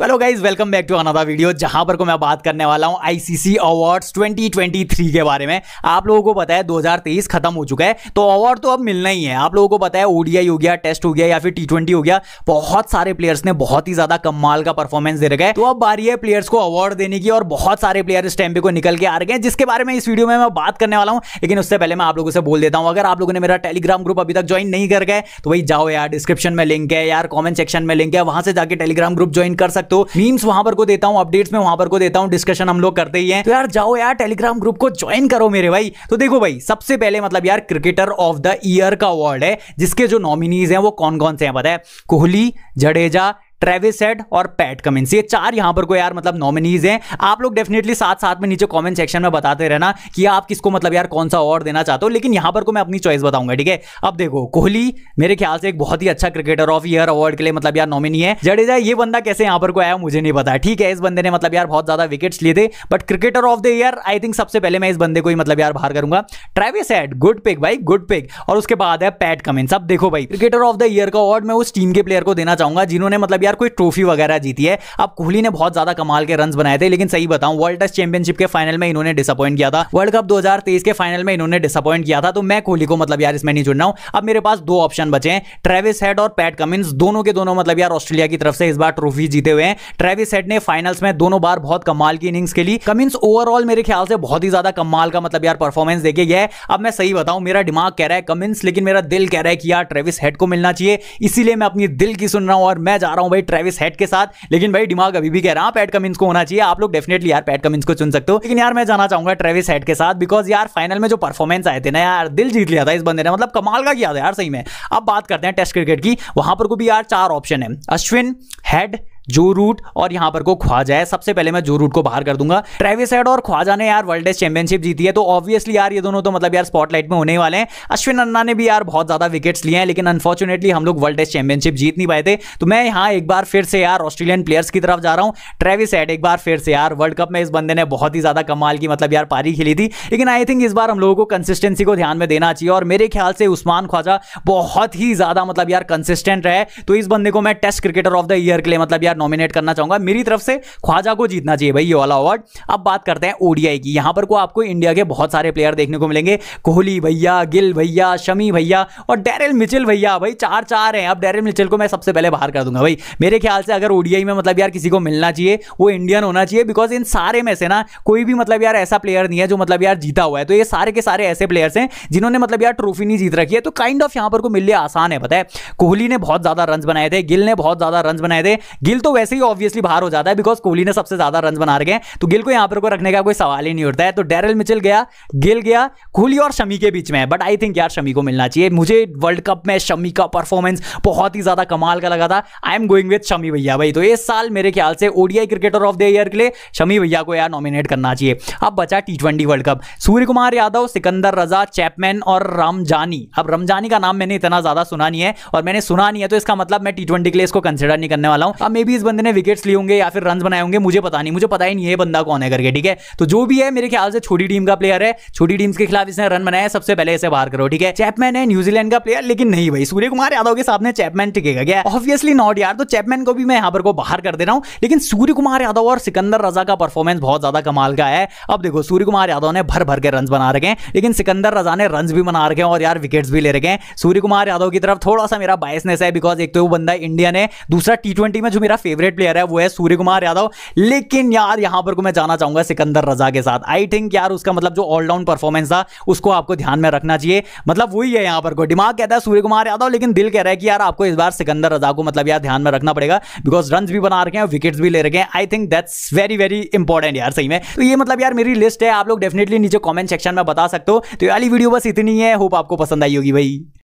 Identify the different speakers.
Speaker 1: hello guys welcome back to another video जहां पर को मैं बात करने वाला हूं आईसीसी अवार्ड्स 2023 के बारे में आप लोगों को पता है 2023 खत्म हो चुका है तो अवार्ड तो अब मिलना ही है आप लोगों को पता है ओडीआई हो गया टेस्ट हो गया या फिर टी हो गया बहुत सारे प्लेयर्स ने बहुत ही ज्यादा कमाल का परफॉर्मेंस दे रखा है तो अब बारी है प्लेयर्स को अवार्ड देने की और बहुत सारे प्लेयर इस टाइम पे को निकल के आ रहे हैं जिसके बारे में इस वीडियो में मैं बात करने वाला हूँ लेकिन उससे पहले मैं आप लोगों से बोल देता हूँ अगर आप लोगों ने मेरा टेलीग्राम ग्रुप अभी तक ज्वाइन नहीं कर गए तो वही जाओ यार डिस्क्रिप्शन में लिंक है यार कॉमेंट सेक्शन में लिंक है वहां से जाकर टेलीग्राम ग्रुप ज्वाइन कर सकते सकते हो मीम्स वहां पर को देता हूँ अपडेट्स में वहां पर को देता हूँ डिस्कशन हम लोग करते ही है तो यार जाओ यार टेलीग्राम ग्रुप को ज्वाइन करो मेरे भाई तो देखो भाई सबसे पहले मतलब यार क्रिकेटर ऑफ द ईयर का अवार्ड है जिसके जो नॉमिनीज हैं वो कौन कौन से हैं पता है कोहली जडेजा ट्रेविस हेड और पैट कमिंस ये चार यहां पर कोई यार मतलब नॉमिनीज हैं आप लोग डेफिनेटली साथ साथ में नीचे कमेंट सेक्शन में बताते रहना कि आप किसको मतलब यार कौन सा अवार्ड देना चाहते हो लेकिन यहां पर को मैं अपनी चॉइस बताऊंगा ठीक है अब देखो कोहली मेरे ख्याल से एक बहुत ही अच्छा क्रिकेटर ऑफ ईयर अवार्ड के लिए मतलब यार नॉमिनी है जडेजा ये बंदा कैसे यहां पर को आया मुझे नहीं पता ठीक है इस बंदे ने मतलब यार बहुत ज्यादा विकेट्स लिए थे but cricketer of the year I think सबसे पहले मैं इस बंदे को ही मतलब यार बाहर करूंगा ट्रेविस हेड गुड पिक भाई गुड पिक और उसके बाद है पैट कमिंस अब देखो भाई क्रिकेटर ऑफ द ईयर का अवार्ड मैं उस टीम के प्लेयर को देना चाहूंगा जिन्होंने मतलब यार यार कोई ट्रॉफी वगैरह जीती है अब कोहली ने बहुत ज्यादा कमाल के रन बनाए थे लेकिन सही बताऊं वर्ल्ड टेस्ट चैंपियनशिप के फाइनल में इन्होंने डिसअपॉइंट किया था वर्ल्ड कप दो के फाइनल में इन्होंने डिसअपॉइंट किया था तो मैं कोहली को मतलब यार इसमें नहीं जुड़ना हूं अब मेरे पास दो ऑप्शन बचे हैं ट्रेविस हेड और पैट कमिंस दोनों के दोनों मतलब यार ऑस्ट्रेलिया की तरफ से इस बार ट्रॉफी जीते हुए हैं ट्रेविस हेड ने फाइनल्स में दोनों बार बहुत कमाल की इनिंग्स खेली कमिंस ओवरऑल मेरे ख्याल से बहुत ही ज्यादा कमाल का मतलब यार परफॉर्मेंस देखे गया है अब मैं सही बताऊं मेरा दिमाग कह रहा है कमिंस लेकिन मेरा दिल कह रहा है कि यार ट्रेविस हेड को मिलना चाहिए इसीलिए मैं अपनी दिल की सुन रहा हूं और मैं जा रहा हूं भाई ट्रेविस हेड के साथ लेकिन भाई दिमाग अभी भी कह रहा है पैट कमिंस को होना चाहिए आप लोग डेफिनेटली यार पैट कमिंस को चुन सकते हो लेकिन यार मैं जाना चाहूंगा ट्रेविस हेड के साथ बिकॉज यार फाइनल में जो परफॉर्मेंस आए थे ना यार दिल जीत लिया था इस बंदे ने मतलब कमाल का किया था यार सही में अब बात करते हैं टेस्ट क्रिकेट की वहां पर को भी यार चार ऑप्शन है अश्विन हेड जो रूट और यहां पर को ख्वाजा है सबसे पहले मैं जो रूट को बाहर कर दूंगा ट्रेविस हेड और ख्वाजा ने यार वर्ल्ड टेस्ट चैंपियनशिप जीती है तो ऑब्वियसली यार ये दोनों तो मतलब यार स्पॉटलाइट में होने वाले हैं अश्विन अन्ना ने भी यार बहुत ज्यादा विकेट्स लिए हैं लेकिन अनफॉर्चुनेटली हम लोग वर्ल्ड टेस्ट चैंपियनशिप जीत नहीं पाए थे तो मैं यहां एक बार फिर से यार ऑस्ट्रेलियन प्लेयर्स की तरफ जा रहा हूँ ट्रेविस हेड एक बार फिर से यार वर्ल्ड कप में इस बंदे ने बहुत ही ज्यादा कमाल की मतलब यार पारी खेली थी लेकिन आई थिंक इस बार हम लोगों को कंसिस्टेंसी को ध्यान में देना चाहिए और मेरे ख्याल से उस्मान ख्वाजा बहुत ही ज्यादा मतलब यार कंसिस्टेंट रहे तो इस बंदे को मैं test cricketer of the year के लिए मतलब यार यार नॉमिनेट करना चाहूंगा मेरी तरफ से ख्वाजा को जीतना चाहिए भाई ये वाला अवार्ड अब बात करते हैं ओडीआई की यहां पर को आपको इंडिया के बहुत सारे प्लेयर देखने को मिलेंगे कोहली भैया गिल भैया शमी भैया और डेरिल मिचिल भैया भाई चार चार हैं अब डेरिल मिचिल को मैं सबसे पहले बाहर कर दूंगा भाई मेरे ख्याल से अगर ओडीआई में मतलब यार किसी को मिलना चाहिए वो इंडियन होना चाहिए बिकॉज इन सारे में से ना कोई भी मतलब यार ऐसा प्लेयर नहीं है जो मतलब यार जीता हुआ है तो ये सारे के सारे ऐसे प्लेयर्स हैं जिन्होंने मतलब यार ट्रॉफी नहीं जीत रखी है तो काइंड ऑफ यहां पर को मिलने आसान है पता है कोहली ने बहुत ज्यादा रन बनाए थे गिल ने बहुत ज्यादा रन बनाए थे गिल तो वैसे ही ऑब्वियसली बाहर हो जाता है बिकॉज कोहली ने सबसे ज्यादा रन बना रखे हैं तो गिल को यहां पर रखने का कोई सवाल ही नहीं उठता है तो डेरल मिचिल गया गिल गया कोहली और शमी के बीच में बट आई थिंक यार शमी को मिलना चाहिए मुझे वर्ल्ड कप में शमी का परफॉर्मेंस बहुत ही ज्यादा कमाल का लगा था I am going with Shami भैया भाई तो इस साल मेरे ख्याल से ODI cricketer of the year के लिए शमी भैया को यार नॉमिनेट करना चाहिए अब बचा T twenty World Cup Surya Kumar Yadav Sikandar Raza Chapman और रामजानी अब रमजानी का नाम मैंने इतना ज्यादा सुना नहीं है और मैंने सुना नहीं है तो इसका मतलब मैं टी ट्वेंटी के लिए इसको कंसिडर नहीं करने वाला हूं अब मे भी इस बंदे ने विकेट्स लिए होंगे या फिर रन बनाए होंगे मुझे पता नहीं मुझे पता ही नहीं है बंदा कौन है करके ठीक है तो जो भी है मेरे ख्याल से छोटी टीम का प्लेयर है छोटी टीम के खिलाफ इसने रन बनाया सबसे पहले इसे बाहर करो ठीक है चैपमैन है न्यूजीलैंड का प्लेयर लेकिन नहीं भाई सूर्य कुमार यादव के साथ चैपमैन टिकेगा क्या ऑब्वियसली नॉट यार तो चैपमैन को भी मैं यहां पर बाहर कर दे रहा हूं लेकिन सूर्य कुमार यादव और सिकंदर रजा का परफॉर्मेंस बहुत ज्यादा कमाल का है अब देखो सूर्य कुमार यादव ने भर भर के रन बना रखे हैं लेकिन सिकंदर रजा ने रन भी बना रखे हैं और यार विकेट्स भी ले रखे हैं सूर्य कुमार यादव की तरफ थोड़ा सा मेरा बायसनेस है बिकॉज एक तो वो बंदा इंडियन है दूसरा टी में जो मेरा फेवरेट प्लेयर है वो है सूर्य कुमार यादव लेकिन यार यहां पर को मैं जाना चाहूंगा सिकंदर रजा के साथ आई थिंक यार उसका मतलब जो ऑलराउंड परफॉर्मेंस था उसको आपको ध्यान में रखना चाहिए मतलब वही है यहां पर को दिमाग कहता है सूर्य कुमार यादव लेकिन दिल कह रहा है कि यार आपको इस बार सिकंदर रजा को मतलब यार ध्यान में रखना पड़ेगा बिकॉज रन भी बना रखे हैं विकेट्स भी ले रखे हैं I think that's very very important यार सही में तो ये मतलब यार मेरी लिस्ट है आप लोग डेफिनेटली नीचे कॉमेंट सेक्शन में बता सकते हो तो वाली वीडियो बस इतनी है होप आपको पसंद आई होगी भाई